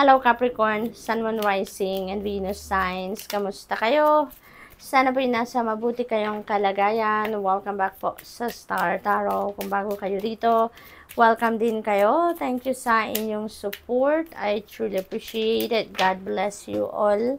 Hello Capricorn, Sun, Moon, Rising, and Venus signs. Kamusta kayo? Sana po nasa mabuti kayong kalagayan. Welcome back po sa Star Tarot. Kung bago kayo dito, welcome din kayo. Thank you sa inyong support. I truly appreciate it. God bless you all.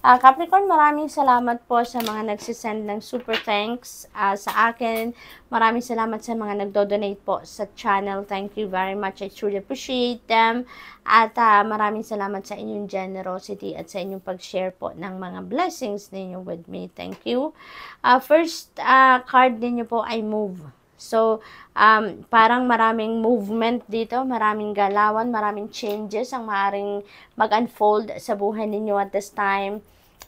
Uh, Capricorn, maraming salamat po sa mga nagsisend ng super thanks uh, sa akin. Maraming salamat sa mga nagdo-donate po sa channel. Thank you very much. I truly appreciate them. At uh, maraming salamat sa inyong generosity at sa inyong pag-share po ng mga blessings ninyo with me. Thank you. Uh, first uh, card ninyo po ay move. So, um, parang maraming movement dito, maraming galawan, maraming changes ang maaring mag-unfold sa buhay ninyo at this time.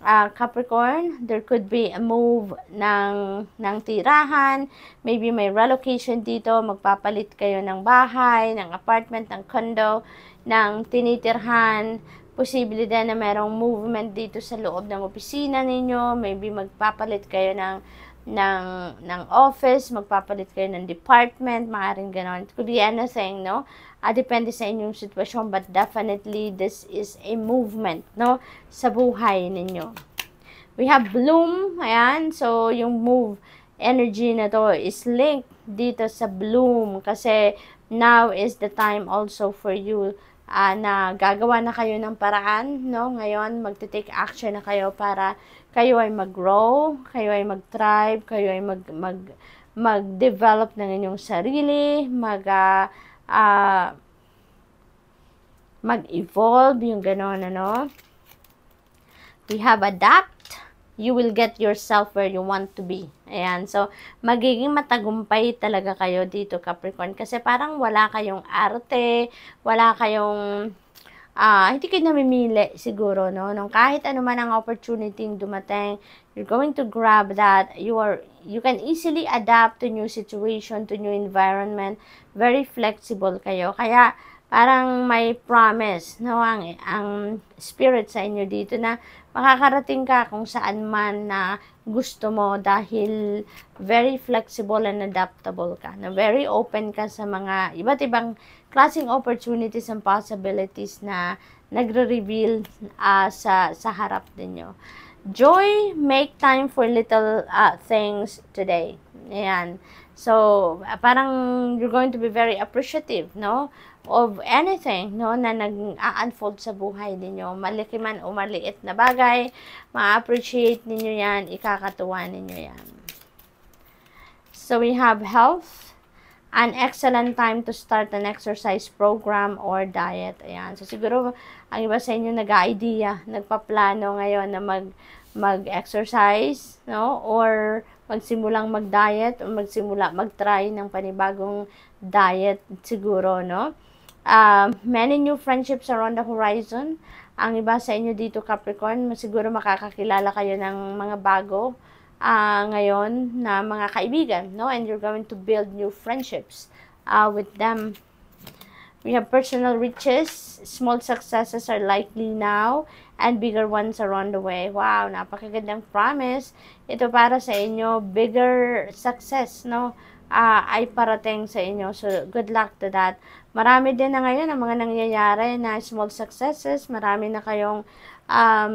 Uh, Capricorn, there could be a move ng, ng tirahan, maybe may relocation dito, magpapalit kayo ng bahay, ng apartment, ng condo, ng tinitirhan, din na merong movement dito sa loob ng opisina ninyo, maybe magpapalit kayo ng ng, ng office, magpapalit kayo ng department, maaaring ganon. It could be anything, no? Uh, depende sa inyong sitwasyon, but definitely this is a movement, no? Sa buhay ninyo. We have bloom, ayan. So, yung move energy na to is linked dito sa bloom kasi now is the time also for you uh, na gagawa na kayo ng paraan, no? Ngayon, magte-take action na kayo para kayo ay mag-grow, kayo ay mag-thrive, kayo ay mag, mag, mag-develop ng inyong sarili, mag, uh, mag-evolve, yung gano'n, ano. We have adapt, you will get yourself where you want to be. Ayan, so, magiging matagumpay talaga kayo dito, Capricorn, kasi parang wala kayong arte, wala kayong uh, hindi kayo namimili siguro, no? Nung kahit ano man ang opportunity dumating, you're going to grab that. You are you can easily adapt to new situation, to new environment. Very flexible kayo. Kaya, parang may promise, no? Ang, ang spirit sa inyo dito na makakarating ka kung saan man na gusto mo dahil very flexible and adaptable ka, na very open ka sa mga iba't ibang klaseng opportunities and possibilities na nagre-reveal uh, sa, sa harap ninyo. Joy, make time for little uh, things today. Ayan. So, parang you're going to be very appreciative, no? of anything no na nag-unfold sa buhay ninyo malaki man o maliit na bagay ma-appreciate ninyo yan ikakatuwa ninyo yan so we have health an excellent time to start an exercise program or diet ayan so siguro ang iba sa inyo nag-idea nagpaplano ngayon na mag mag-exercise no or magsimulang mag-diet o magsimula mag-try ng panibagong diet siguro no Uh, many new friendships are on the horizon. Ang iba sa inyo dito Capricorn, siguro makakakilala kayo ng mga bago uh, ngayon na mga kaibigan, no? And you're going to build new friendships uh, with them. We have personal riches, small successes are likely now, and bigger ones are on the way. Wow, napakagandang promise. Ito para sa inyo, bigger success, no? uh, ay parating sa inyo. So, good luck to that. Marami din na ngayon ang mga nangyayari na small successes. Marami na kayong um,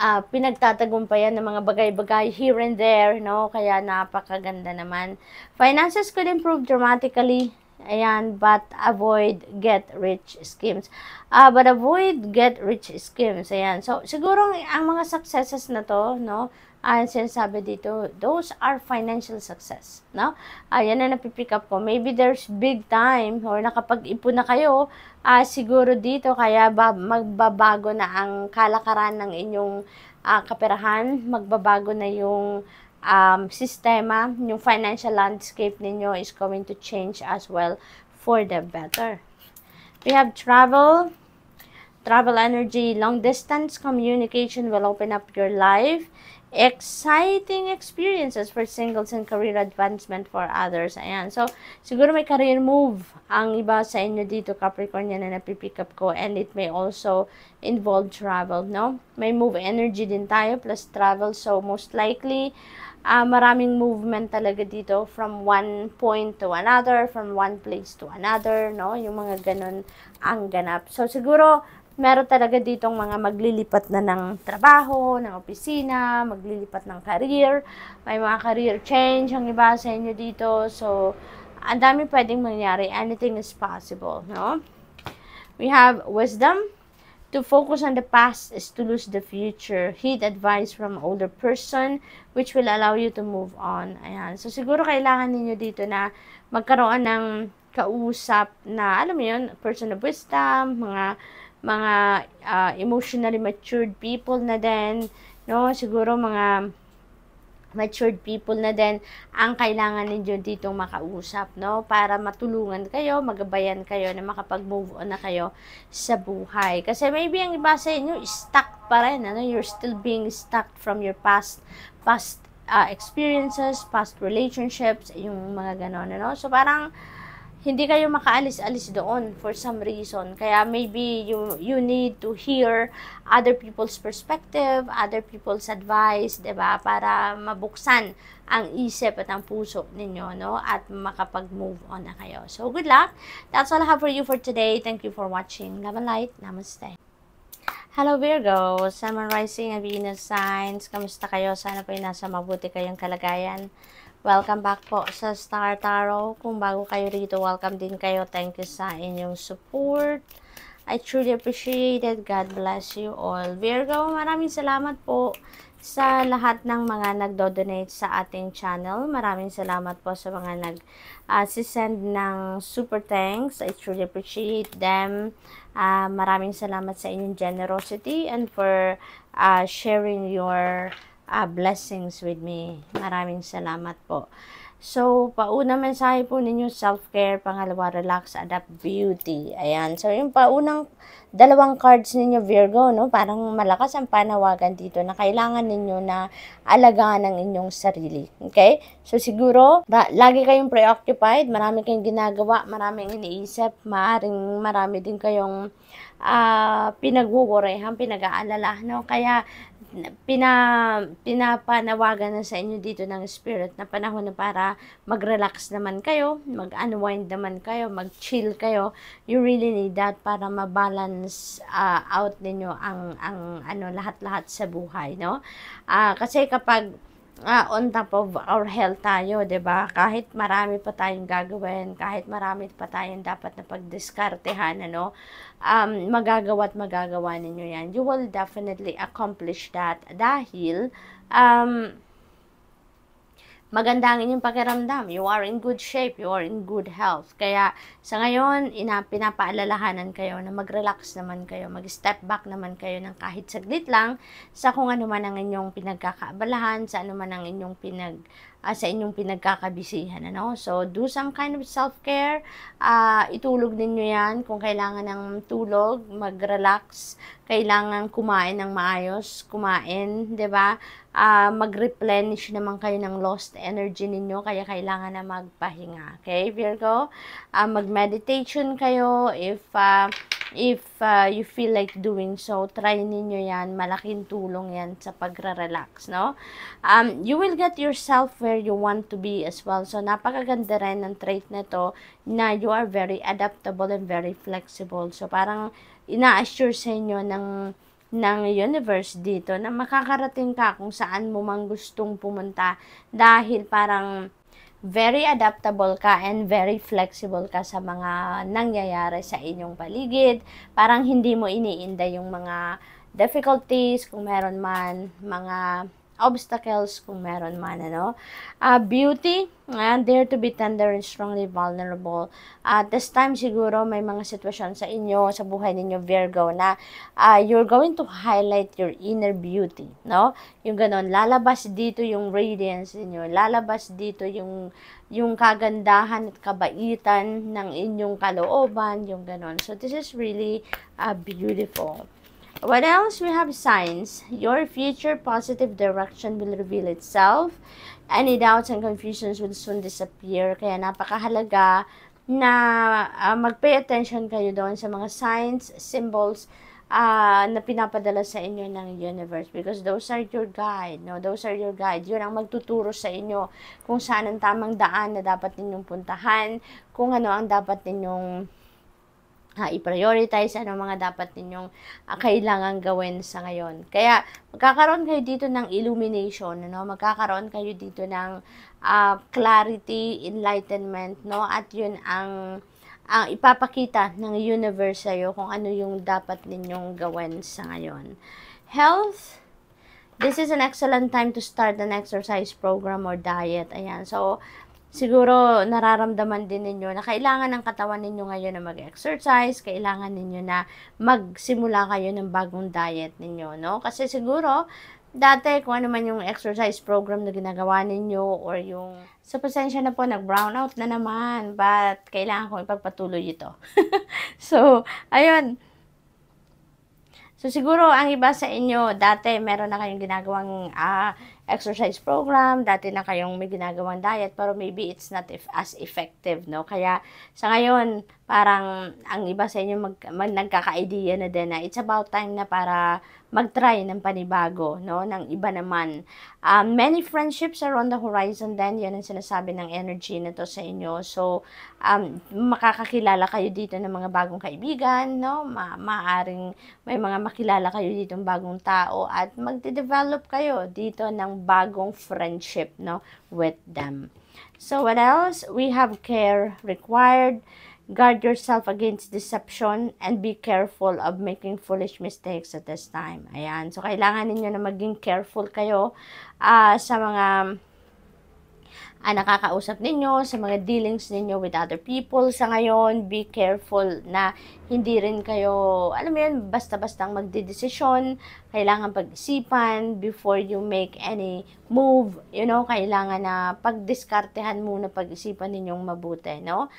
uh, pinagtatagumpayan ng mga bagay-bagay here and there, no? Kaya napakaganda naman. Finances could improve dramatically. Ayan, but avoid get-rich schemes. Uh, but avoid get-rich schemes. Ayan. So, siguro ang mga successes na to, no? ang ah, sinasabi dito, those are financial success. No? Ayan ah, yan na napipick up ko. Maybe there's big time or nakapag-ipon na kayo, uh, siguro dito kaya magbabago na ang kalakaran ng inyong uh, kaperahan, magbabago na yung um, sistema, yung financial landscape ninyo is going to change as well for the better. We have travel, travel energy, long distance communication will open up your life exciting experiences for singles and career advancement for others. Ayan. So, siguro may career move ang iba sa inyo dito, Capricorn, yan na napipick up ko. And it may also involve travel, no? May move energy din tayo plus travel. So, most likely, uh, maraming movement talaga dito from one point to another, from one place to another, no? Yung mga ganun ang ganap. So, siguro, meron talaga ditong mga maglilipat na ng trabaho, ng opisina, maglilipat ng career, may mga career change ang iba sa inyo dito. So, ang dami pwedeng mangyari. Anything is possible, no? We have wisdom. To focus on the past is to lose the future. Heed advice from older person which will allow you to move on. Ayan. So, siguro kailangan ninyo dito na magkaroon ng kausap na, alam mo yun, person of wisdom, mga mga uh, emotionally matured people na din, no? Siguro mga matured people na din ang kailangan ninyo dito makausap, no? Para matulungan kayo, magabayan kayo na makapag-move on na kayo sa buhay. Kasi maybe ang iba sa inyo stuck pa rin, ano? You're still being stuck from your past past uh, experiences, past relationships, yung mga ganon, ano? So parang hindi kayo makaalis-alis doon for some reason. Kaya maybe you, you need to hear other people's perspective, other people's advice, ba Para mabuksan ang isip at ang puso ninyo, no? At makapag-move on na kayo. So, good luck! That's all I have for you for today. Thank you for watching. Love and light. Namaste. Hello Virgo, Sun Rising and Venus Signs. Kamusta kayo? Sana po ay nasa mabuti kayong kalagayan. Welcome back po sa Star Tarot. Kung bago kayo rito, welcome din kayo. Thank you sa inyong support. I truly appreciate it. God bless you all. Virgo, maraming salamat po sa lahat ng mga nagdo-donate sa ating channel. Maraming salamat po sa mga nag-send ah, uh, ng super thanks. I truly appreciate them. Uh, maraming salamat sa inyong generosity and for uh, sharing your uh, blessings with me. Maraming salamat po. So, pauna mensahe po ninyo, self-care. Pangalawa, relax, adapt, beauty. Ayan. So, yung paunang dalawang cards ninyo, Virgo, no? Parang malakas ang panawagan dito na kailangan ninyo na alagaan ang inyong sarili. Okay? So, siguro, lagi kayong preoccupied, marami kayong ginagawa, maraming iniisip, maaring marami din kayong uh, ah, pinagwuworehan, pinag-aalala, no? Kaya, pina, pinapanawagan na sa inyo dito ng spirit na panahon na para mag-relax naman kayo, mag-unwind naman kayo, mag-chill kayo. You really need that para ma-balance uh, out ninyo ang ang ano lahat-lahat sa buhay, no? Uh, kasi kapag uh, on top of our health tayo, ba diba? Kahit marami pa tayong gagawin, kahit marami pa tayong dapat na pagdiskartehan, ano, um, magagawa at magagawa ninyo yan. You will definitely accomplish that dahil, um, maganda ang inyong pakiramdam. You are in good shape. You are in good health. Kaya sa ngayon, ina, pinapaalalahanan kayo na mag-relax naman kayo. Mag-step back naman kayo ng kahit saglit lang sa kung ano man ang inyong pinagkakaabalahan, sa ano man ang inyong pinag uh, sa inyong pinagkakabisihan. Ano? So, do some kind of self-care. Uh, itulog ninyo yan kung kailangan ng tulog, mag-relax, kailangan kumain ng maayos, kumain, ba diba? uh, mag-replenish naman kayo ng lost energy ninyo, kaya kailangan na magpahinga. Okay, Virgo? Uh, mag-meditation kayo if... Uh, If uh, you feel like doing so, try ninyo yan. Malaking tulong yan sa pagre-relax, no? Um, you will get yourself where you want to be as well. So, napakaganda rin ng trait na to, na you are very adaptable and very flexible. So, parang ina-assure sa inyo ng ng universe dito na makakarating ka kung saan mo mang gustong pumunta dahil parang very adaptable ka and very flexible ka sa mga nangyayari sa inyong paligid. Parang hindi mo iniinda yung mga difficulties, kung meron man mga obstacles kung meron man, ano. Uh, beauty, and uh, dare to be tender and strongly vulnerable. Uh, this time siguro may mga sitwasyon sa inyo, sa buhay ninyo, Virgo, na uh, you're going to highlight your inner beauty, no? Yung ganon, lalabas dito yung radiance ninyo, lalabas dito yung yung kagandahan at kabaitan ng inyong kalooban, yung ganon. So, this is really uh, beautiful. What else? We have signs. Your future positive direction will reveal itself. Any doubts and confusions will soon disappear. Kaya napakahalaga na uh, mag-pay attention kayo doon sa mga signs, symbols, uh, na pinapadala sa inyo ng universe because those are your guide, no? Those are your guide. Yun ang magtuturo sa inyo kung saan ang tamang daan na dapat ninyong puntahan, kung ano ang dapat ninyong ha, i-prioritize ano mga dapat ninyong uh, ah, kailangan gawin sa ngayon. Kaya magkakaroon kayo dito ng illumination, no? Magkakaroon kayo dito ng uh, clarity, enlightenment, no? At 'yun ang ang ipapakita ng universe sa iyo kung ano yung dapat ninyong gawin sa ngayon. Health This is an excellent time to start an exercise program or diet. Ayan. So, siguro nararamdaman din ninyo na kailangan ng katawan ninyo ngayon na mag-exercise, kailangan ninyo na magsimula kayo ng bagong diet ninyo, no? Kasi siguro, dati kung ano man yung exercise program na ginagawa ninyo or yung sa so, pasensya na po nag brown out na naman but kailangan kong ipagpatuloy ito so ayun so siguro ang iba sa inyo dati meron na kayong ginagawang ah, uh, exercise program, dati na kayong may ginagawang diet, pero maybe it's not if, as effective, no? Kaya sa ngayon, parang ang iba sa inyo mag, mag, nagkaka-idea na din na it's about time na para mag-try ng panibago, no? Ng iba naman. Um, many friendships are on the horizon then Yan ang sinasabi ng energy na to sa inyo. So, um, makakakilala kayo dito ng mga bagong kaibigan, no? Ma maaring may mga makilala kayo dito ng bagong tao at magde-develop kayo dito ng bagong friendship no, with them. So what else? We have care required. Guard yourself against deception and be careful of making foolish mistakes at this time. Ayan. So, kailangan niyo na maging careful kayo uh, sa mga uh, nakakausap ninyo, sa mga dealings ninyo with other people sa ngayon, be careful na hindi rin kayo, alam mo yun, basta-bastang magdidesisyon, kailangan pag-isipan before you make any move, you know, kailangan na pagdiskartehan muna, pag-isipan ninyong mabuti, no?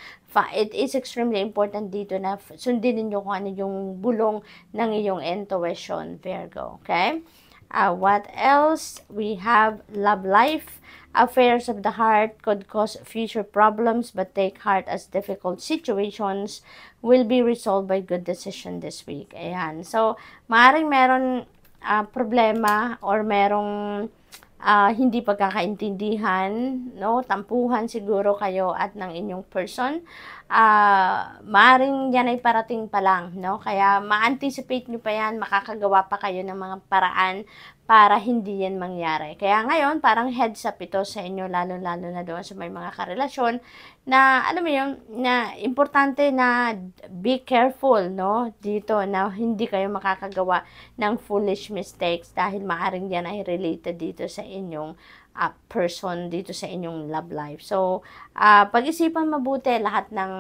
It is extremely important dito na sundin ninyo kung ano yung bulong ng iyong intuition, Virgo, okay? Uh, what else? We have love life. Affairs of the heart could cause future problems, but take heart as difficult situations will be resolved by good decision this week. Ayan. So, maaaring meron uh, problema or merong uh, hindi pagkakaintindihan, no? Tampuhan siguro kayo at ng inyong person. Uh, maaring yan ay parating pa lang, no? Kaya ma-anticipate nyo pa yan, makakagawa pa kayo ng mga paraan para hindi yan mangyari. Kaya ngayon, parang heads up ito sa inyo, lalo-lalo na doon sa may mga karelasyon, na alam mo yun, na importante na be careful, no? Dito, na hindi kayo makakagawa ng foolish mistakes dahil maaring yan ay related dito sa inyong uh, person dito sa inyong love life. So, uh, pag-isipan mabuti lahat ng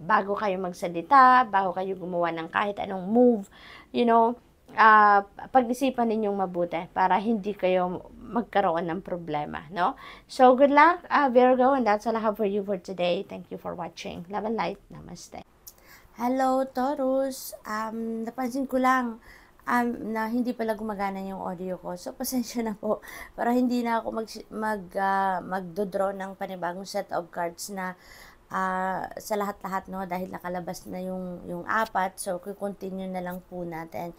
bago kayo magsalita, bago kayo gumawa ng kahit anong move, you know, uh, pag-isipan ninyong mabuti para hindi kayo magkaroon ng problema, no? So, good luck, uh, Virgo, and that's all I have for you for today. Thank you for watching. Love and light. Namaste. Hello, Taurus. Um, napansin ko lang um, na hindi pala gumagana yung audio ko. So, pasensya na po. Para hindi na ako mag, mag, uh, magdodraw ng panibagong set of cards na uh, sa lahat-lahat no dahil nakalabas na yung yung apat so continue na lang po natin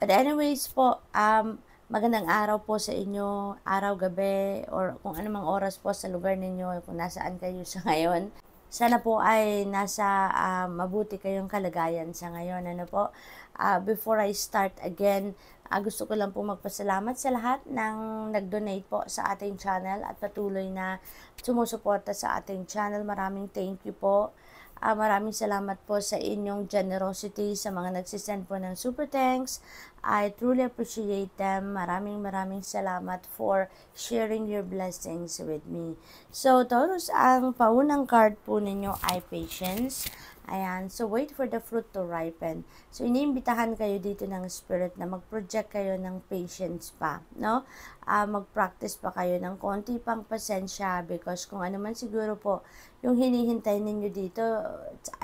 but anyways po um magandang araw po sa inyo araw gabi or kung anumang oras po sa lugar ninyo eh, kung nasaan kayo sa ngayon sana po ay nasa uh, mabuti kayong kalagayan sa ngayon ano po uh, before I start again Uh, gusto ko lang po magpasalamat sa lahat ng nag-donate po sa ating channel at patuloy na sumusuporta sa ating channel. Maraming thank you po. Uh, maraming salamat po sa inyong generosity sa mga nagsisend po ng super thanks. I truly appreciate them. Maraming maraming salamat for sharing your blessings with me. So, Taurus, ang paunang card po ninyo ay patience. Ayan. So, wait for the fruit to ripen. So, iniimbitahan kayo dito ng spirit na mag-project kayo ng patience pa. No? Uh, mag-practice pa kayo ng konti pang pasensya because kung ano man siguro po yung hinihintay ninyo dito,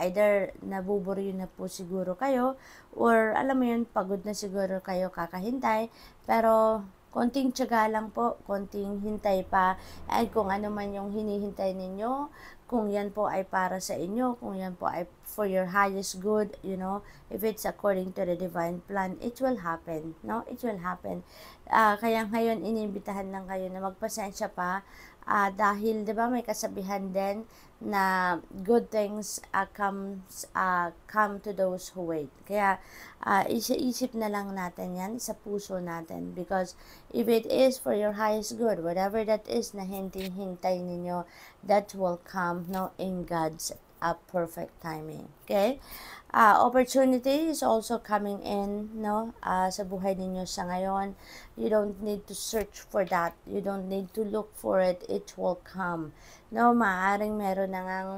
either nabuburyo na po siguro kayo or alam mo yun, pagod na siguro kayo kakahintay. Pero konting tiyaga lang po, konting hintay pa. And kung ano man yung hinihintay ninyo, kung yan po ay para sa inyo, kung yan po ay for your highest good, you know, if it's according to the divine plan, it will happen, no? It will happen. Uh, kaya ngayon, inimbitahan lang kayo na magpasensya pa Uh, dahil, di ba, may kasabihan din na good things uh, comes, uh, come to those who wait. Kaya, uh, isip na lang natin yan sa puso natin. Because if it is for your highest good, whatever that is na hintay-hintay ninyo, that will come no, in God's a perfect timing. Okay? Uh, opportunity is also coming in no uh, sa buhay ninyo sa ngayon. You don't need to search for that. You don't need to look for it. It will come. No, maaring meron na ngang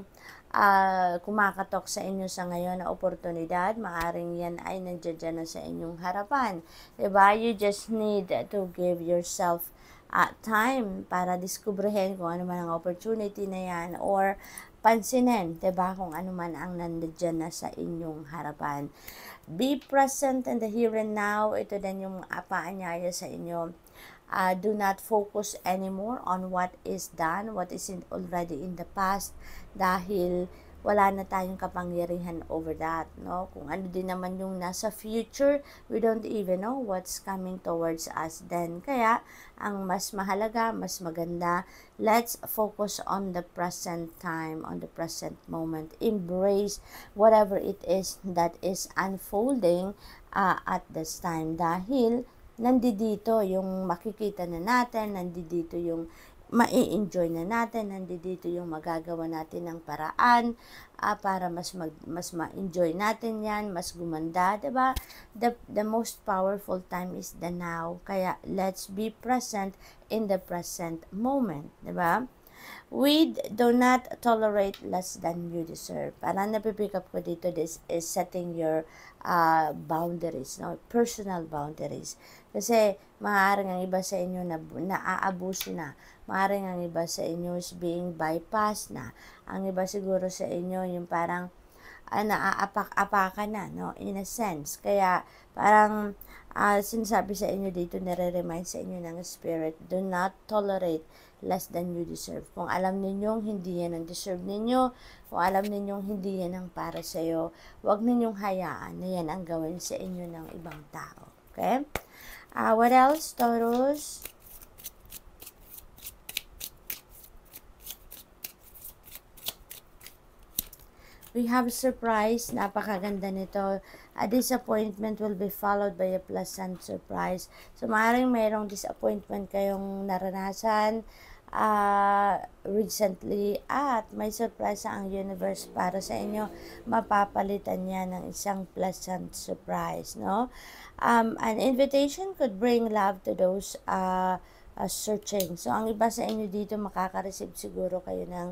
uh, kumakatok sa inyo sa ngayon na oportunidad, maaring yan ay nandiyan na sa inyong harapan. Diba? You just need to give yourself uh, time para diskubrehin kung ano man ang opportunity na yan or pansinin, ba diba, kung ano man ang nandiyan na sa inyong harapan. Be present in the here and now. Ito din yung paanyaya sa inyo. Uh, do not focus anymore on what is done, what is already in the past dahil wala na tayong kapangyarihan over that, no? Kung ano din naman yung nasa future, we don't even know what's coming towards us then. Kaya, ang mas mahalaga, mas maganda, let's focus on the present time, on the present moment. Embrace whatever it is that is unfolding uh, at this time. Dahil, nandito yung makikita na natin, nandito yung mai-enjoy na natin. Nandito yung magagawa natin ng paraan uh, para mas mag, mas ma-enjoy natin 'yan, mas gumanda, 'di ba? The the most powerful time is the now. Kaya let's be present in the present moment, 'di ba? We do not tolerate less than you deserve. na pick up ko dito, this is setting your uh, boundaries, no? personal boundaries. Kasi maaaring ang iba sa inyo na naaabuso na Maaring ang iba sa inyo is being bypass na. Ang iba siguro sa inyo yung parang uh, ah, naaapak-apakan na, no? In a sense. Kaya parang uh, sinasabi sa inyo dito, nare-remind sa inyo ng Spirit, do not tolerate less than you deserve. Kung alam ninyong hindi yan ang deserve ninyo, kung alam ninyong hindi yan ang para sa iyo, huwag ninyong hayaan na yan ang gawin sa inyo ng ibang tao. Okay? Uh, what else, Taurus? We have a surprise. Napakaganda nito. A disappointment will be followed by a pleasant surprise. So, maaaring mayroong disappointment kayong naranasan uh, recently at may surprise ang universe para sa inyo. Mapapalitan niya ng isang pleasant surprise, no? Um, an invitation could bring love to those uh, uh, searching. So, ang iba sa inyo dito, makaka-receive siguro kayo ng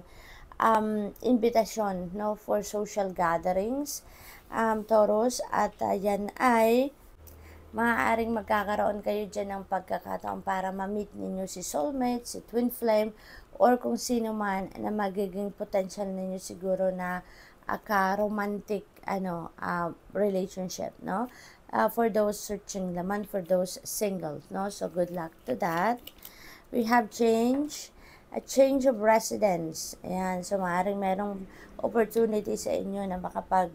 um, invitation no, for social gatherings, um, Taurus. At uh, yan ay maaaring magkakaroon kayo dyan ng pagkakataon para ma-meet ninyo si soulmate, si twin flame, or kung sino man na magiging potential ninyo siguro na aka-romantic uh, ano, uh, relationship, no? Uh, for those searching naman, for those singles no? So, good luck to that. We have change a change of residence. Ayan, so maaaring merong opportunity sa inyo na makapag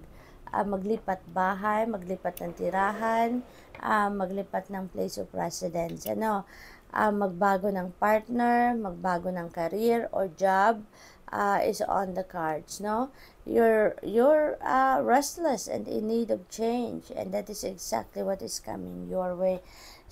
uh, ah, maglipat bahay, maglipat ng tirahan, uh, maglipat ng place of residence. Ano, uh, magbago ng partner, magbago ng career or job uh, is on the cards, no? You're you're uh, restless and in need of change and that is exactly what is coming your way.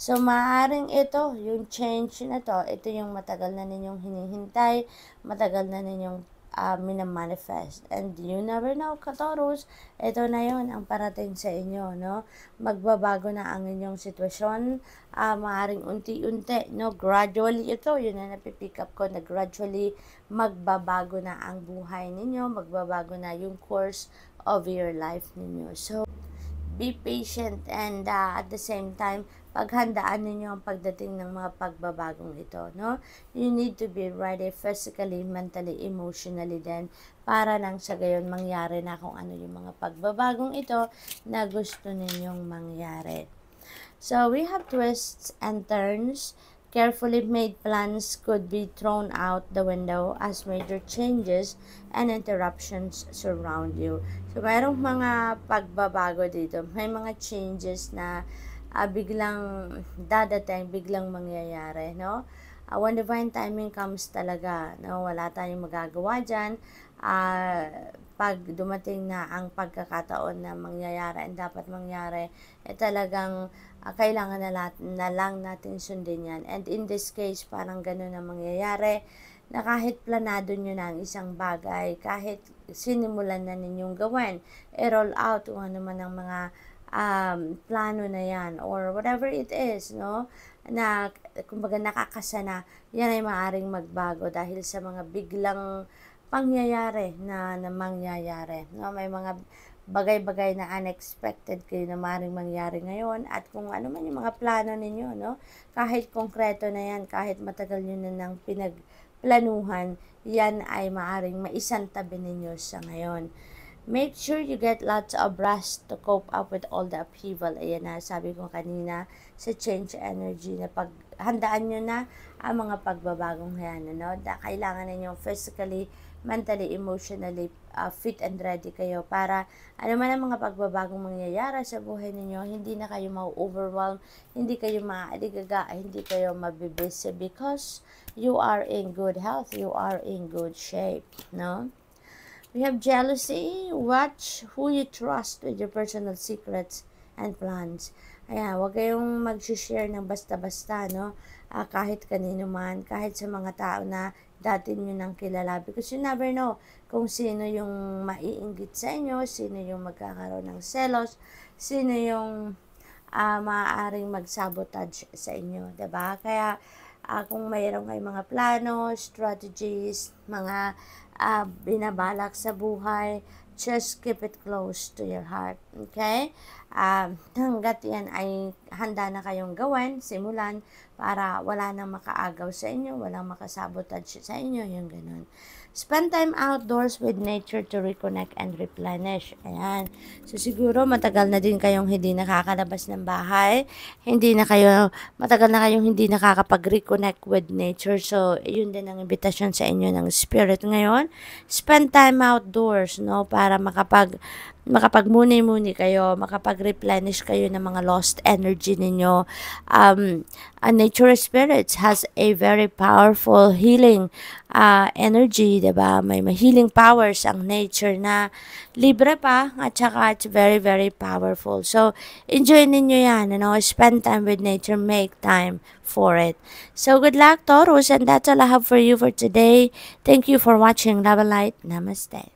So, maaaring ito, yung change na to, ito yung matagal na ninyong hinihintay, matagal na ninyong uh, minamanifest. And you never know, Katoros, ito na yon ang parating sa inyo, no? Magbabago na ang inyong sitwasyon, uh, maaring unti-unti, no? Gradually, ito, yun na napipick up ko, na gradually magbabago na ang buhay ninyo, magbabago na yung course of your life ninyo. So, be patient and uh, at the same time, paghandaan ninyo ang pagdating ng mga pagbabagong ito, no? You need to be ready physically, mentally, emotionally din para lang sa gayon mangyari na kung ano yung mga pagbabagong ito na gusto ninyong mangyari. So, we have twists and turns. Carefully made plans could be thrown out the window as major changes and interruptions surround you. So, mayroong mga pagbabago dito. May mga changes na uh, biglang dadating, biglang mangyayari, no? Uh, when divine timing comes talaga, no? Wala tayong magagawa dyan. Uh, pag dumating na ang pagkakataon na mangyayari and dapat mangyari, eh talagang uh, kailangan na, lahat, na lang natin sundin yan. And in this case, parang ganun ang mangyayari na kahit planado nyo na ang isang bagay, kahit sinimulan na ninyong gawin, i-roll eh, out kung ano man ang mga um, plano na yan or whatever it is, no? Na, kumbaga, nakakasana, yan ay maaring magbago dahil sa mga biglang pangyayari na, na mangyayari. No? May mga bagay-bagay na unexpected kayo na maring mangyari ngayon at kung ano man yung mga plano ninyo, no? Kahit konkreto na yan, kahit matagal nyo na nang pinagplanuhan, yan ay maaring maisantabi ninyo sa ngayon. Make sure you get lots of rest to cope up with all the upheaval. Ayan na, sabi ko kanina sa change energy na pag handaan nyo na ang mga pagbabagong yan. Ano? Na kailangan ninyo physically, mentally, emotionally uh, fit and ready kayo para ano man ang mga pagbabagong mangyayari sa buhay ninyo, hindi na kayo ma-overwhelm, hindi kayo maaligaga, hindi kayo mabibisi because you are in good health, you are in good shape. No? We have jealousy. Watch who you trust with your personal secrets and plans. Ayan, huwag kayong mag-share ng basta-basta, no? Uh, kahit kanino man, kahit sa mga tao na dati nyo nang kilala. Because you never know kung sino yung maiinggit sa inyo, sino yung magkakaroon ng selos, sino yung uh, maaaring mag-sabotage sa inyo, ba diba? Kaya, uh, kung mayroon kayong mga plano, strategies, mga uh, binabalak sa buhay, just keep it close to your heart. Okay? Um, hanggat yan ay handa na kayong gawin, simulan, para wala nang makaagaw sa inyo, walang makasabotage sa inyo, yung ganun. Spend time outdoors with nature to reconnect and replenish. Ayan. So, siguro matagal na din kayong hindi nakakalabas ng bahay. Hindi na kayo, matagal na kayong hindi nakakapag-reconnect with nature. So, yun din ang imbitasyon sa inyo ng spirit ngayon. Spend time outdoors, no? Para makapag makapagmuni-muni kayo, makapag-replenish kayo ng mga lost energy ninyo. Um, a nature spirits has a very powerful healing uh, energy, ba diba? May healing powers ang nature na libre pa at saka it's very, very powerful. So, enjoy ninyo yan, you know, spend time with nature, make time for it. So, good luck, Taurus, and that's all I have for you for today. Thank you for watching. Love and light. Namaste.